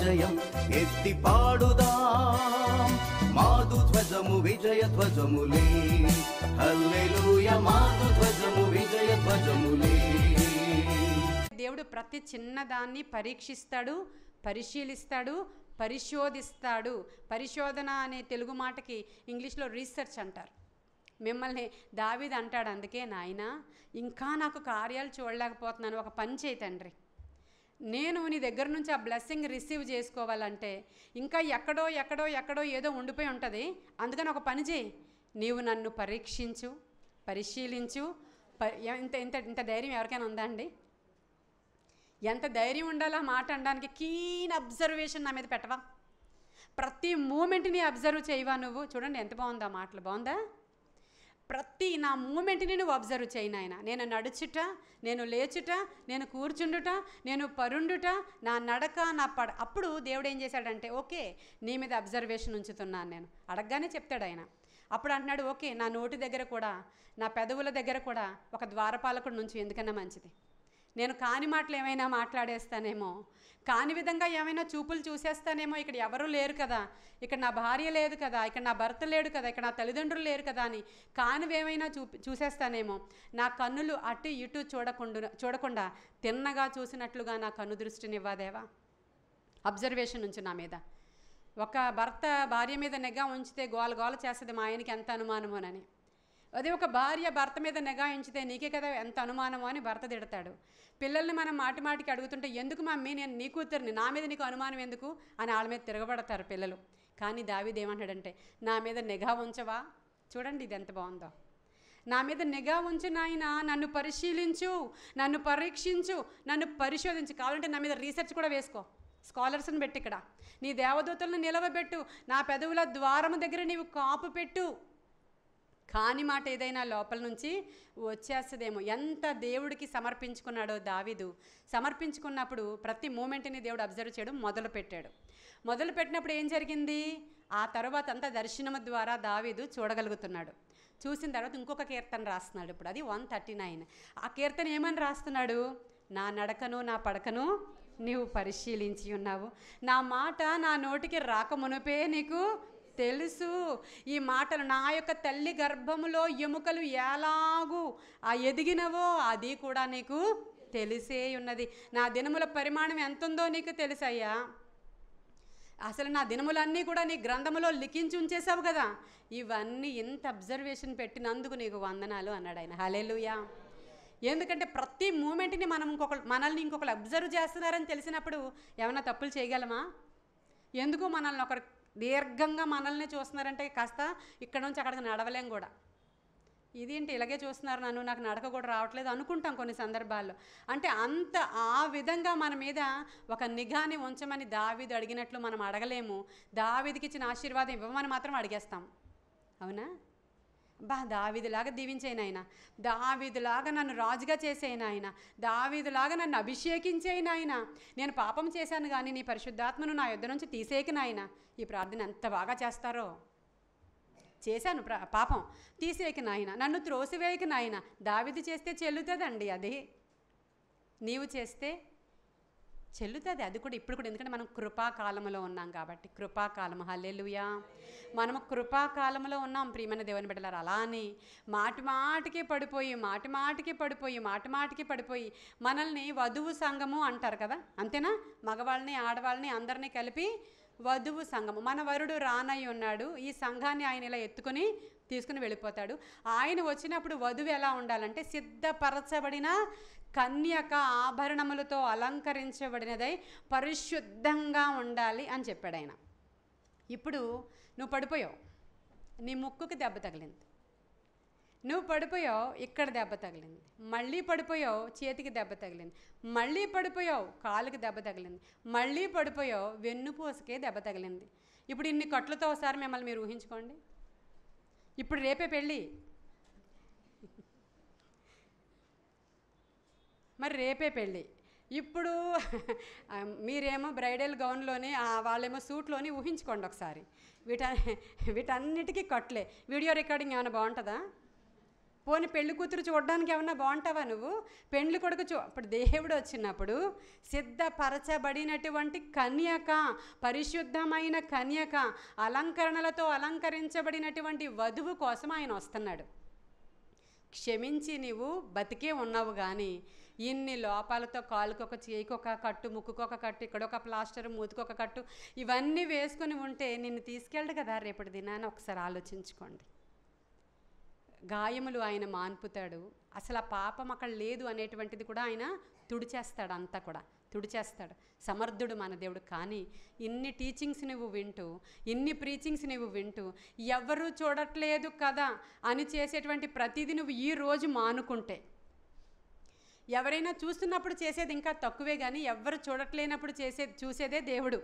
జయం ఎత్తి పాడుదా మాధు ధ్వజము విజయ ధ్వజములే హల్లెలూయ మాధు ధ్వజము విజయ ధ్వజములే దేవుడు ప్రతి చిన్నదాన్ని పరీక్షిస్తాడు పరిశీలిస్తాడు పరిశోధిస్తాడు పరిశోధన అనే తెలుగు మాటకి ఇంగ్లీష్లో రీసెర్చ్ అంటారు మిమ్మల్ని దావీది అంటాడు అందుకే నాయన ఇంకా నాకు కార్యాలు చూడలేకపోతున్నాను ఒక పని చేయి తండ్రి నేను నీ దగ్గర నుంచి ఆ బ్లెస్సింగ్ రిసీవ్ చేసుకోవాలంటే ఇంకా ఎక్కడో ఎక్కడో ఎక్కడో ఏదో ఉండిపోయి ఉంటుంది అందుకని ఒక పని చేయి నీవు నన్ను పరీక్షించు పరిశీలించు ఇంత ఇంత ఇంత ధైర్యం ఎవరికైనా ఉందా అండి ఎంత ధైర్యం ఉండాలా మాట అనడానికి కీన్ అబ్జర్వేషన్ నా మీద పెట్టవా ప్రతి మూమెంట్ని అబ్జర్వ్ చేయవా నువ్వు చూడండి ఎంత బాగుందా మాటలు బాగుందా ప్రతి నా మూమెంట్ని నువ్వు అబ్జర్వ్ చేయి నాయన నేను నడుచుట నేను లేచుట నేను కూర్చుండుట నేను పరుండుట నా నడక నా పడ అప్పుడు దేవుడు ఏం చేశాడంటే ఓకే నీ మీద అబ్జర్వేషన్ ఉంచుతున్నాను నేను అడగగానే చెప్తాడు ఆయన అప్పుడు అంటున్నాడు ఓకే నా నోటి దగ్గర కూడా నా పెదవుల దగ్గర కూడా ఒక ద్వారపాలకుడు నుంచి ఎందుకన్నా మంచిది నేను కాని మాటలు ఏమైనా మాట్లాడేస్తానేమో కాని విధంగా ఏమైనా చూపులు చూసేస్తానేమో ఇక్కడ ఎవరూ లేరు కదా ఇక్కడ నా భార్య లేదు కదా ఇక్కడ నా భర్త లేడు కదా ఇక్కడ నా తల్లిదండ్రులు లేరు కదా అని కానివేమైనా చూ చూసేస్తానేమో నా కన్నులు అటు ఇటు చూడకుండా చూడకుండా తిన్నగా చూసినట్లుగా నా కన్ను దృష్టినివ్వాదేవా అబ్జర్వేషన్ నుంచి నా మీద ఒక భర్త భార్య మీద నిఘా ఉంచితే గోల గోల చేస్తుంది మా ఆయనకి ఎంత అనుమానమోనని అదే ఒక భార్య భర్త మీద నిగాయించితే నీకే కదా ఎంత అనుమానమో అని భర్త తిడతాడు పిల్లల్ని మనం మాటి మాటికి అడుగుతుంటే ఎందుకు మమ్మీ నేను నీ కూతురిని నా మీద నీకు అనుమానం ఎందుకు అని వాళ్ళ మీద తిరగబడతారు పిల్లలు కానీ దావిదేమంటాడంటే నా మీద నిఘా ఉంచవా చూడండి ఇది ఎంత బాగుందో నా మీద నిఘా ఉంచు నాయన నన్ను పరిశీలించు నన్ను పరీక్షించు నన్ను పరిశోధించు కావాలంటే నా మీద రీసెర్చ్ కూడా వేసుకో స్కాలర్స్ని పెట్టి ఇక్కడ నీ దేవదూతలను నిలవబెట్టు నా పెదవుల ద్వారం దగ్గర నీవు కాపు పెట్టు కాని మాట ఏదైనా లోపల నుంచి వచ్చేస్తుందేమో ఎంత దేవుడికి సమర్పించుకున్నాడో దావిదు సమర్పించుకున్నప్పుడు ప్రతి మూమెంట్ని దేవుడు అబ్జర్వ్ చేయడం మొదలుపెట్టాడు మొదలుపెట్టినప్పుడు ఏం జరిగింది ఆ తర్వాత అంతా దర్శనము ద్వారా దావీదు చూడగలుగుతున్నాడు చూసిన తర్వాత ఇంకొక కీర్తన రాస్తున్నాడు ఇప్పుడు అది వన్ థర్టీ నైన్ ఆ కీర్తన ఏమని రాస్తున్నాడు నా నడకను నా పడకను నీవు పరిశీలించి ఉన్నావు నా మాట నా నోటికి రాకమునుపే నీకు తెలుసు ఈ మాటలు నా యొక్క తల్లి గర్భములో ఎముకలు ఎలాగూ ఆ ఎదిగినవో అది కూడా నీకు తెలిసే ఉన్నది నా దినముల పరిమాణం ఎంత ఉందో నీకు తెలుసయ్యా అసలు నా దినములన్నీ కూడా నీ గ్రంథములో లిఖించి ఉంచేసావు కదా ఇవన్నీ ఇంత అబ్జర్వేషన్ పెట్టినందుకు నీకు వందనాలు అన్నాడు ఆయన హలేలుయా ఎందుకంటే ప్రతి మూమెంట్ని మనం ఇంకొక మనల్ని ఇంకొకరు అబ్జర్వ్ చేస్తున్నారని తెలిసినప్పుడు ఏమైనా తప్పులు చేయగలమా ఎందుకు మనల్ని ఒకరు దీర్ఘంగా మనల్ని చూస్తున్నారంటే కాస్త ఇక్కడ నుంచి అక్కడికి నడవలేం కూడా ఇదేంటి ఇలాగే చూస్తున్నారు నన్ను నాకు నడక కూడా రావట్లేదు అనుకుంటాం కొన్ని సందర్భాల్లో అంటే అంత ఆ విధంగా మన మీద ఒక నిఘాని ఉంచమని దావిది అడిగినట్లు మనం అడగలేము దావిదికి ఇచ్చిన ఆశీర్వాదం ఇవ్వమని మాత్రం అడిగేస్తాం అవునా బా దావీదులాగా దీవించేనాయన దావీదులాగా నన్ను రాజుగా చేసేనాయన దావీదులాగా నన్ను ఆయన నేను పాపం చేశాను కానీ నీ పరిశుద్ధాత్మను నా యుద్ధ నుంచి తీసేకినాయన ఈ ప్రార్థన ఎంత బాగా చేస్తారో చేశాను పాపం తీసేకి నాయన నన్ను త్రోసివేయకి నాయన దావిది చేస్తే చెల్లుతుందండి అది నీవు చేస్తే చెల్లుతుంది అది కూడా ఇప్పుడు కూడా ఎందుకంటే మనం కృపాకాలంలో ఉన్నాం కాబట్టి కృపాకాలం హల్లెలుయా మనము కృపాకాలంలో ఉన్నాం ప్రియమైన దేవుని బిడ్డలారు అలానే మాటి మాటికి పడిపోయి మాటి మాటికి పడిపోయి మాటి మాటికి పడిపోయి మనల్ని వధువు సంఘము అంటారు కదా అంతేనా మగవాళ్ళని ఆడవాళ్ళని అందరినీ కలిపి వధువు సంఘము మన వరుడు రానయ్య ఉన్నాడు ఈ సంఘాన్ని ఆయన ఇలా ఎత్తుకుని తీసుకుని వెళ్ళిపోతాడు ఆయన వచ్చినప్పుడు వధువు ఎలా ఉండాలంటే సిద్ధపరచబడిన కన్యక ఆభరణములతో అలంకరించబడినదై పరిశుద్ధంగా ఉండాలి అని చెప్పాడు ఆయన ఇప్పుడు నువ్వు పడిపోయావు నీ ముక్కుకి దెబ్బ తగిలింది నువ్వు పడిపోయావు ఇక్కడ దెబ్బ తగిలింది మళ్ళీ పడిపోయావు చేతికి దెబ్బ తగిలింది మళ్ళీ పడిపోయావు కాలుకి దెబ్బ తగిలింది మళ్ళీ పడిపోయావు వెన్నుపూసకే దెబ్బ తగిలింది ఇప్పుడు ఇన్ని కట్లతో ఒకసారి మిమ్మల్ని మీరు ఊహించుకోండి ఇప్పుడు రేపే పెళ్ళి మరి రేపే పెళ్ళి ఇప్పుడు మీరేమో బ్రైడల్ గౌన్లోని వాళ్ళేమో సూట్లోని ఊహించుకోండి ఒకసారి వీట వీటన్నిటికీ కట్లే వీడియో రికార్డింగ్ ఏమైనా బాగుంటుందా పోని పెళ్లి కూతురు చూడడానికి ఏమన్నా బాగుంటావా నువ్వు పెండ్లి కొడుకు చూ ఇప్పుడు దేవుడు వచ్చినప్పుడు సిద్ధపరచబడినటువంటి కన్యక పరిశుద్ధమైన కన్యక అలంకరణలతో అలంకరించబడినటువంటి వధువు కోసం ఆయన వస్తున్నాడు క్షమించి నీవు బతికే ఉన్నావు కానీ ఇన్ని లోపాలతో కాలుకొక చేయికొక కట్టు ముక్కుకొక కట్టు ఇక్కడొక ప్లాస్టర్ మూతికొక కట్టు ఇవన్నీ వేసుకొని ఉంటే నిన్ను తీసుకెళ్ళడు కదా రేపటి దినాన్ని ఒకసారి ఆలోచించుకోండి గాయములు ఆయన మాన్పుతాడు అసలు ఆ పాపం అక్కడ లేదు అనేటువంటిది కూడా ఆయన తుడిచేస్తాడు అంతా కూడా తుడిచేస్తాడు సమర్థుడు మన దేవుడు కానీ ఇన్ని టీచింగ్స్ నువ్వు వింటూ ఇన్ని ప్రీచింగ్స్ నువ్వు వింటూ ఎవరూ చూడట్లేదు కదా అని చేసేటువంటి ప్రతిదీ నువ్వు ఈ రోజు మానుకుంటే ఎవరైనా చూస్తున్నప్పుడు చేసేది ఇంకా తక్కువే కానీ ఎవరు చూడట్లేనప్పుడు చేసే చూసేదే దేవుడు